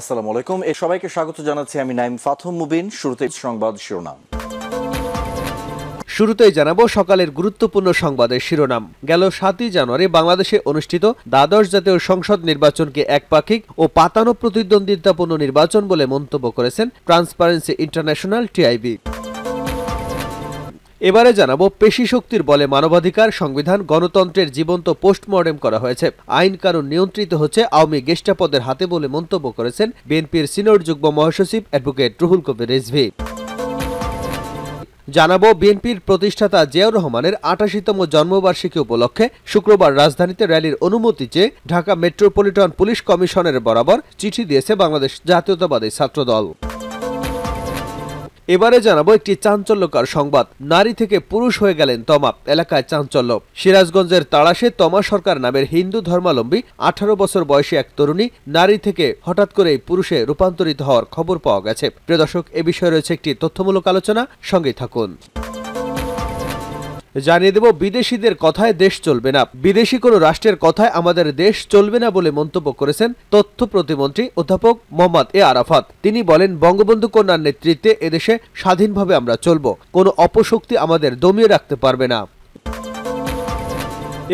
আসসালামু আলাইকুম এ সবাইকে স্বাগত জানাচ্ছি আমি নাইম ফাথম মুবিন শুরুতে সংবাদ শিরোনাম শুরুতেই জানাবো সকালের গুরুত্বপূর্ণ সংবাদের শিরোনাম গেল সাতই জানুয়ারি বাংলাদেশে অনুষ্ঠিত দ্বাদশ জাতীয় সংসদ নির্বাচনকে একপাক্ষিক ও পাতানো প্রতিদ্বন্দ্বিতাপূর্ণ নির্বাচন বলে মন্তব্য করেছেন ট্রান্সপারেন্সি ইন্টারন্যাশনাল টিআইবি এবারে জানাবো পেশি শক্তির বলে মানবাধিকার সংবিধান গণতন্ত্রের জীবন্ত পোস্টমর্টেম করা হয়েছে আইন কারণ নিয়ন্ত্রিত হচ্ছে আওয়ামী গেষ্টাপদের হাতে বলে মন্তব্য করেছেন বিএনপির সিনিয়র যুগ্ম মহাসচিব অ্যাডভোকেট রুহুল কবির রেজভি জানাবো বিএনপির প্রতিষ্ঠাতা জিয়াউর রহমানের আটাশিতম জন্মবার্ষিকী উপলক্ষে শুক্রবার রাজধানীতে র্যালির অনুমতি চেয়ে ঢাকা মেট্রোপলিটন পুলিশ কমিশনের বরাবর চিঠি দিয়েছে বাংলাদেশ জাতীয়তাবাদী ছাত্রদল এবারে জানাবো একটি চাঞ্চল্যকর সংবাদ নারী থেকে পুরুষ হয়ে গেলেন তমা এলাকায় চাঞ্চল্য সিরাজগঞ্জের তাড়াশে তমা সরকার নামের হিন্দু ধর্মাবলম্বী আঠারো বছর বয়সী এক তরুণী নারী থেকে হঠাৎ করেই পুরুষে রূপান্তরিত হওয়ার খবর পাওয়া গেছে প্রিয় দর্শক এ বিষয়ে রয়েছে একটি তথ্যমূলক আলোচনা সঙ্গে থাকুন জানিয়ে দেব বিদেশিদের কথায় দেশ চলবে না বিদেশি কোনো রাষ্ট্রের কথায় আমাদের দেশ চলবে না বলে মন্তব্য করেছেন তথ্য প্রতিমন্ত্রী অধ্যাপক মোহাম্মদ এ আরাফাত তিনি বলেন বঙ্গবন্ধু কন্যার নেতৃত্বে এদেশে স্বাধীনভাবে আমরা চলব কোনো অপশক্তি আমাদের দমিয়ে রাখতে পারবে না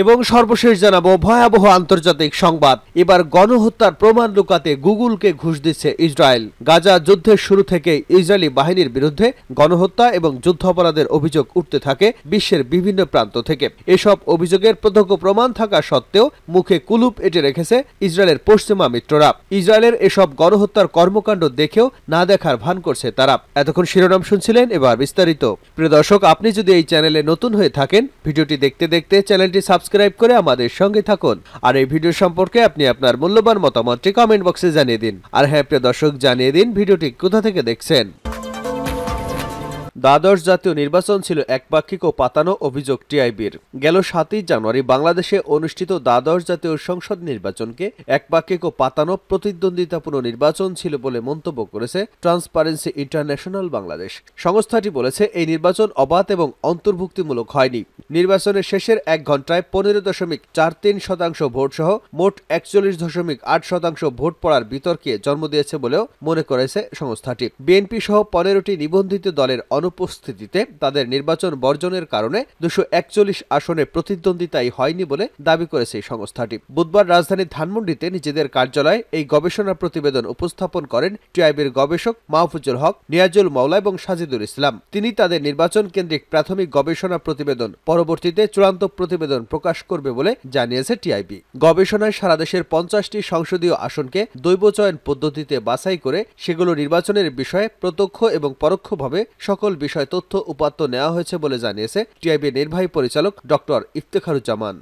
এবং সর্বশেষ জানাবো ভয়াবহ আন্তর্জাতিক সংবাদ এবার গণহত্যার প্রমাণ লুকাতে গুগলকে ঘুষ দিচ্ছে ইসরায়েল গাজা যুদ্ধের শুরু থেকে ইসরায়েলি বাহিনীর বিরুদ্ধে গণহত্যা এবং অপরাধের অভিযোগ উঠতে থাকে বিশ্বের বিভিন্ন প্রান্ত থেকে এসব অভিযোগের প্রত্যক্ষ প্রমাণ থাকা সত্ত্বেও মুখে কুলুপ এটে রেখেছে ইসরায়েলের পশ্চিমা মিত্ররা ইসরায়েলের এসব গণহত্যার কর্মকাণ্ড দেখেও না দেখার ভান করছে তারা এতক্ষণ শিরোনাম শুনছিলেন এবার বিস্তারিত প্রিয় দর্শক আপনি যদি এই চ্যানেলে নতুন হয়ে থাকেন ভিডিওটি দেখতে দেখতে চ্যানেলটি সাবস্ক্রাইব সাবস্ক্রাইব করে আমাদের সঙ্গে থাকুন আর এই ভিডিও সম্পর্কে আপনি আপনার মূল্যবান মতামতটি কমেন্ট বক্সে জানিয়ে দিন আর হ্যাঁ প্রিয় দর্শক জানিয়ে দিন ভিডিওটি কোথা থেকে দেখছেন দ্বাদশ জাতীয় নির্বাচন ছিল একপাক্ষিক ও পাতানো অভিযোগ টিআইবির গেল সাতই জানুয়ারি বাংলাদেশে অনুষ্ঠিত দ্বাদশ জাতীয় সংসদ নির্বাচনকে একপাক্ষিক ও পাতানো প্রতিদ্বন্দ্বিতাপূর্ণ নির্বাচন ছিল বলে মন্তব্য করেছে ট্রান্সপারেন্সি ইন্টারন্যাশনাল বাংলাদেশ সংস্থাটি বলেছে এই নির্বাচন অবাধ এবং অন্তর্ভুক্তিমূলক হয়নি নির্বাচনের শেষের এক ঘন্টায় পনেরো দশমিক চার তিন শতাংশ ভোট সহ মোট একচল্লিশ দশমিক আট শতাংশ ভোট পড়ার বিতর্কে জন্ম দিয়েছে বলেও মনে করেছে সংস্থাটি বিএনপি সহ পনেরোটি নিবন্ধিত দলের অনুপস্থিতিতে তাদের নির্বাচন বর্জনের কারণে দুশো একচল্লিশ আসনে প্রতিদ্বন্দ্বিতাই হয়নি বলে দাবি করেছে এই সংস্থাটি বুধবার রাজধানী ধানমন্ডিতে নিজেদের কার্যালয়ে এই গবেষণা প্রতিবেদন উপস্থাপন করেন টিআইবির গবেষক মাহফুজুল হক নিয়াজুল মওলা এবং সাজিদুল ইসলাম তিনি তাদের নির্বাচন কেন্দ্রিক প্রাথমিক গবেষণা প্রতিবেদন পরবর্তীতে চূড়ান্ত প্রতিবেদন প্রকাশ করবে বলে জানিয়েছে টিআইবি গবেষণায় সারা দেশের পঞ্চাশটি সংসদীয় আসনকে দৈবচয়ন পদ্ধতিতে বাছাই করে সেগুলো নির্বাচনের বিষয়ে প্রত্যক্ষ এবং পরোক্ষভাবে সকল বিষয় তথ্য উপাত্ত নেওয়া হয়েছে বলে জানিয়েছে টিআইবি নির্বাহী পরিচালক ডক্টর ইফতেখারুজ্জামান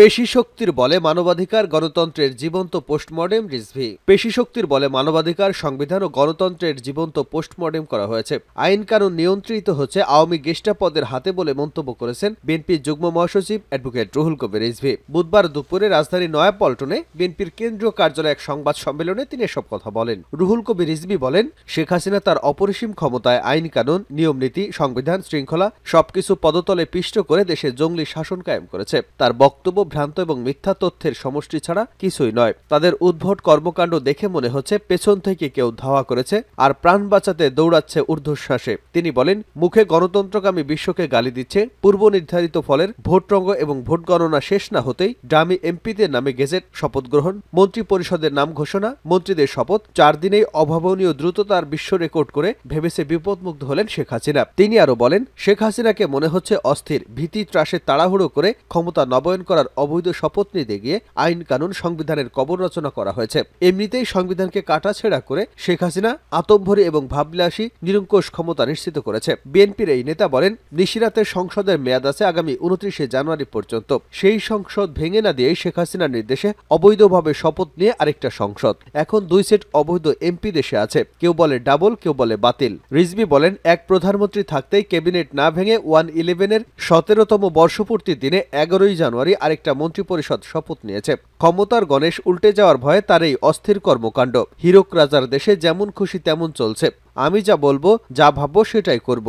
পেশি শক্তির বলে মানবাধিকার গণতন্ত্রের জীবন্ত পোস্টমর্টেম রিজভি পেশি শক্তির বলে মানবাধিকার সংবিধান ও গণতন্ত্রের জীবন্ত পোস্টমর্টেম করা হয়েছে আইন কানুন নিয়ন্ত্রিত হচ্ছে আওয়ামী গেষ্টাপদের হাতে বলে মন্তব্য করেছেন বিএনপির যুগ্ম মহাসচিব অ্যাডভোকেট রুহুল কবির রিজভি বুধবার দুপুরে রাজধানী নয়াপল্টনে বিএনপির কেন্দ্রীয় কার্যালয়ে এক সংবাদ সম্মেলনে তিনি এসব কথা বলেন রুহুল কবির রিজভি বলেন শেখ হাসিনা তার অপরিসীম ক্ষমতায় আইন কানুন নিয়ম নীতি সংবিধান শৃঙ্খলা সবকিছু পদতলে পিষ্ট করে দেশে জঙ্গলি শাসন কায়েম করেছে তার বক্তব্য বিভ্রান্ত এবং মিথ্যা তথ্যের সমষ্টি ছাড়া কিছুই নয় তাদের উদ্ভট কর্মকাণ্ড দেখে মনে হচ্ছে পেছন থেকে কেউ ধাওয়া করেছে আর প্রাণ বাঁচাতে দৌড়াচ্ছে ঊর্ধ্বশ্বাসে তিনি বলেন মুখে গণতন্ত্রকামী বিশ্বকে গালি দিচ্ছে পূর্ব নির্ধারিত ফলের ভোটরঙ্গ এবং ভোট গণনা শেষ না হতেই ডামি এমপিদের নামে গেজেট শপথ গ্রহণ মন্ত্রী পরিষদের নাম ঘোষণা মন্ত্রীদের শপথ চার দিনেই অভাবনীয় দ্রুততার বিশ্ব রেকর্ড করে ভেবেছে বিপদমুগ্ধ হলেন শেখ হাসিনা তিনি আরো বলেন শেখ হাসিনাকে মনে হচ্ছে অস্থির ভীতি ত্রাসে তাড়াহুড়ো করে ক্ষমতা নবায়ন করার অবৈধ শপথ নিতে গিয়ে আইন কানুন সংবিধানের কবর রচনা করা হয়েছে এমনিতেই সংবিধানকে কাটাছেড়া করে শেখ হাসিনা আতম্ভরী এবং ভাববিলাসী নিরঙ্কুশ ক্ষমতা নিশ্চিত করেছে বিএনপির এই নেতা বলেন নিশিরাতের সংসদের মেয়াদ আছে আগামী উনত্রিশে জানুয়ারি পর্যন্ত সেই সংসদ ভেঙে না দিয়ে শেখ হাসিনার নির্দেশে অবৈধভাবে শপথ নিয়ে আরেকটা সংসদ এখন দুই সেট অবৈধ এমপি দেশে আছে কেউ বলে ডাবল কেউ বলে বাতিল রিজবি বলেন এক প্রধানমন্ত্রী থাকতেই ক্যাবিনেট না ভেঙে ওয়ান ইলেভেনের সতেরোতম বর্ষপূর্তির দিনে এগারোই জানুয়ারি আরেক আরেকটা মন্ত্রিপরিষদ শপথ নিয়েছে ক্ষমতার গণেশ উল্টে যাওয়ার ভয়ে তার এই অস্থির কর্মকাণ্ড হীরক রাজার দেশে যেমন খুশি তেমন চলছে আমি যা বলবো যা ভাববো সেটাই করব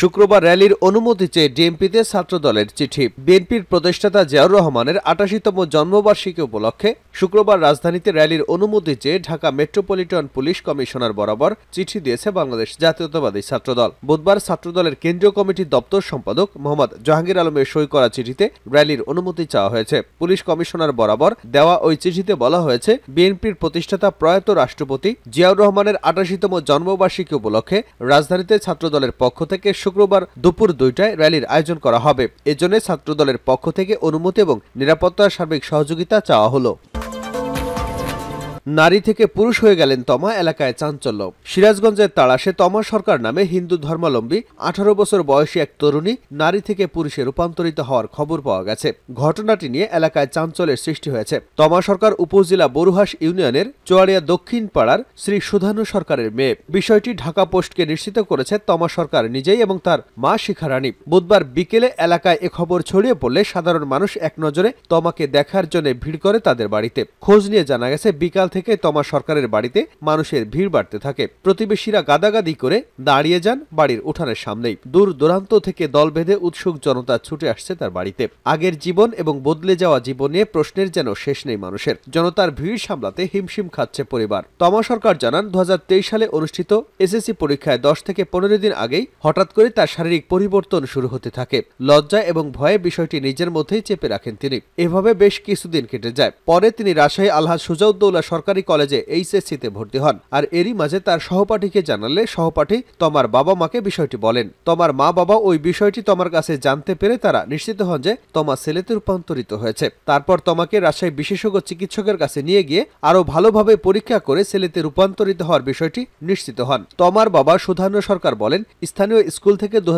শুক্রবার র্যালির অনুমতি চেয়ে ডিএমপিতে ছাত্রদলের চিঠি বিএনপির প্রতিষ্ঠাতা জিয়াউর রহমানের আটাশিতম জন্মবার্ষিকী উপলক্ষে শুক্রবার রাজধানীতে র্যালির অনুমতি চেয়ে ঢাকা মেট্রোপলিটন পুলিশ কমিশনার বরাবর চিঠি দিয়েছে বাংলাদেশ জাতীয়তাবাদী ছাত্রদল বুধবার ছাত্রদলের কেন্দ্রীয় কমিটির দপ্তর সম্পাদক মোহাম্মদ জাহাঙ্গীর আলমের সই করা চিঠিতে র্যালির অনুমতি চাওয়া হয়েছে পুলিশ কমিশনার বরাবর দেওয়া ওই চিঠিতে বলা হয়েছে বিএনপির প্রতিষ্ঠাতা প্রয়াত রাষ্ট্রপতি জিয়াউর রহমানের আটাশিতম জন্মবার্ষিকী উপলক্ষে রাজধানীতে ছাত্রদলের পক্ষ থেকে শুক্রবার দুপুর দুইটায় র্যালির আয়োজন করা হবে এজন্য ছাত্রদলের পক্ষ থেকে অনুমতি এবং নিরাপত্তার সার্বিক সহযোগিতা চাওয়া হলো নারী থেকে পুরুষ হয়ে গেলেন তমা এলাকায় চাঞ্চল্য সিরাজগঞ্জের তাড়াশে তমা সরকার নামে হিন্দু ধর্মাবলম্বী আঠারো বছর বয়সী এক তরুণী নারী থেকে পুরুষে রূপান্তরিত হওয়ার খবর পাওয়া গেছে ঘটনাটি নিয়ে এলাকায় চাঞ্চল্যের সৃষ্টি হয়েছে তমা সরকার উপজেলা বরুহাস ইউনিয়নের চোয়াড়িয়া দক্ষিণ পাড়ার শ্রী সুধানু সরকারের মেয়ে বিষয়টি ঢাকা পোস্টকে নিশ্চিত করেছে তমা সরকার নিজেই এবং তার মা শিখা বুধবার বিকেলে এলাকায় এ খবর ছড়িয়ে পড়লে সাধারণ মানুষ এক নজরে তমাকে দেখার জন্য ভিড় করে তাদের বাড়িতে খোঁজ নিয়ে জানা গেছে বিকাল থেকে থেকে তমা সরকারের বাড়িতে মানুষের ভিড় বাড়তে থাকে প্রতিবেশীরা গাদাগাদি করে দাঁড়িয়ে যান বাড়ির উঠানের সামনেই দূর দূরান্ত থেকে দল বেঁধে উৎসুক জনতা ছুটে আসছে তার বাড়িতে আগের জীবন এবং বদলে যাওয়া জীবন নিয়ে প্রশ্নের যেন শেষ নেই মানুষের জনতার ভিড় সামলাতে হিমশিম খাচ্ছে পরিবার তমা সরকার জানান দু সালে অনুষ্ঠিত এসএসসি পরীক্ষায় দশ থেকে পনেরো দিন আগেই হঠাৎ করে তার শারীরিক পরিবর্তন শুরু হতে থাকে লজ্জা এবং ভয়ে বিষয়টি নিজের মধ্যেই চেপে রাখেন তিনি এভাবে বেশ কিছুদিন কেটে যায় পরে তিনি রাজশাহী আলহাজ সুজাউদ্দৌলা সরকার সরকারি কলেজে এইচএসসিতে ভর্তি হন আর এরই মাঝে তার সহপাঠীকে জানালে সহপাঠী তোমার বাবা মাকে বিষয়টি বলেন তোমার মা বাবা ওই বিষয়টি তোমার কাছে জানতে পেরে তারা নিশ্চিত হন যে তোমার ছেলেতে রূপান্তরিত হয়েছে তারপর তোমাকে রাজশাহী বিশেষজ্ঞ চিকিৎসকের কাছে নিয়ে গিয়ে আরও ভালোভাবে পরীক্ষা করে ছেলেতে রূপান্তরিত হওয়ার বিষয়টি নিশ্চিত হন তোমার বাবা সুধান্য সরকার বলেন স্থানীয় স্কুল থেকে দু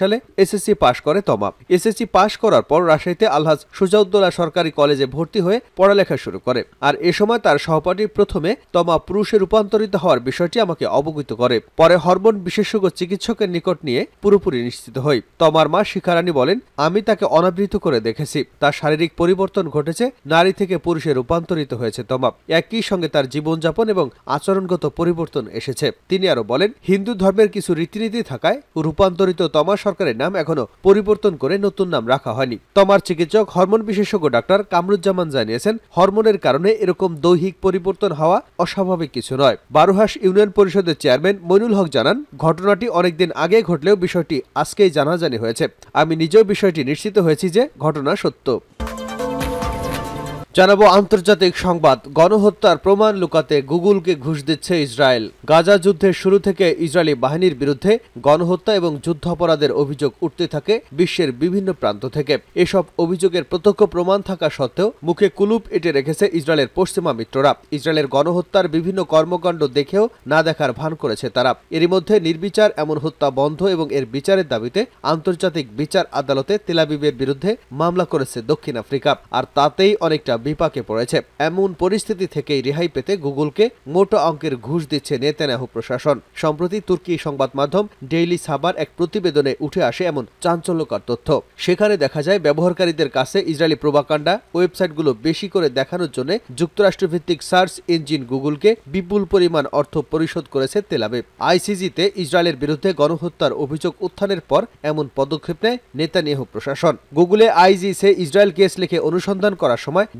সালে এসএসসি পাশ করে তমা এসএসসি পাশ করার পর রাজশাহীতে আলহাজ সুজাউদ্দোলা সরকারি কলেজে ভর্তি হয়ে পড়ালেখা শুরু করে আর এ সময় তার সহ কোম্পানি প্রথমে তমা পুরুষে রূপান্তরিত হওয়ার বিষয়টি আমাকে অবগত করে পরে হরমোন বিশেষজ্ঞ চিকিৎসকের নিকট নিয়ে পুরোপুরি নিশ্চিত হই তমার মা শিখারানী বলেন আমি তাকে অনাবৃত করে দেখেছি তার শারীরিক পরিবর্তন ঘটেছে নারী থেকে পুরুষে রূপান্তরিত হয়েছে তমা একই সঙ্গে তার জীবনযাপন এবং আচরণগত পরিবর্তন এসেছে তিনি আরো বলেন হিন্দু ধর্মের কিছু রীতিনীতি থাকায় রূপান্তরিত তমা সরকারের নাম এখনো পরিবর্তন করে নতুন নাম রাখা হয়নি তমার চিকিৎসক হরমোন বিশেষজ্ঞ ডাক্তার কামরুজ্জামান জানিয়েছেন হরমোনের কারণে এরকম দৈহিক পরিবর্তন হওয়া অস্বাভাবিক কিছু নয় বারোহাস ইউনিয়ন পরিষদের চেয়ারম্যান মইনুল হক জানান ঘটনাটি অনেকদিন আগে ঘটলেও বিষয়টি আজকেই জানাজানি হয়েছে আমি নিজেও বিষয়টি নিশ্চিত হয়েছি যে ঘটনা সত্য জানাবো আন্তর্জাতিক সংবাদ গণহত্যার প্রমাণ লুকাতে গুগলকে ঘুষ দিচ্ছে ইসরায়েল গাজা যুদ্ধের শুরু থেকে ইসরায়েলি বাহিনীর বিরুদ্ধে গণহত্যা এবং যুদ্ধাপরাধের অভিযোগ উঠতে থাকে বিশ্বের বিভিন্ন প্রান্ত থেকে এসব অভিযোগের প্রত্যক্ষ প্রমাণ থাকা সত্ত্বেও মুখে কুলুপ এটে রেখেছে ইসরায়েলের পশ্চিমা মিত্ররা ইসরায়েলের গণহত্যার বিভিন্ন কর্মকাণ্ড দেখেও না দেখার ভান করেছে তারা এরই মধ্যে নির্বিচার এমন হত্যা বন্ধ এবং এর বিচারের দাবিতে আন্তর্জাতিক বিচার আদালতে তেলাবিবের বিরুদ্ধে মামলা করেছে দক্ষিণ আফ্রিকা আর তাতেই অনেকটা বিপাকে পড়েছে এমন পরিস্থিতি থেকেই রেহাই পেতে গুগলকে মোটা অঙ্কের ঘুষ দিচ্ছে নেতানাহু প্রশাসন সম্প্রতি তুর্কি সংবাদ মাধ্যম ডেইলি সাবার এক প্রতিবেদনে উঠে আসে এমন চাঞ্চল্যকর তথ্য সেখানে দেখা যায় ব্যবহারকারীদের কাছে ইসরায়েলি প্রবাকাণ্ডা ওয়েবসাইটগুলো বেশি করে দেখানোর জন্য যুক্তরাষ্ট্রভিত্তিক সার্চ ইঞ্জিন গুগলকে বিপুল পরিমাণ অর্থ পরিশোধ করেছে তেলাবে আইসিজিতে ইসরায়েলের বিরুদ্ধে গণহত্যার অভিযোগ উত্থানের পর এমন পদক্ষেপ নেয় নেতানিয়াহু প্রশাসন গুগলে আইজিসে ইসরায়েল কেস লিখে অনুসন্ধান করার সময়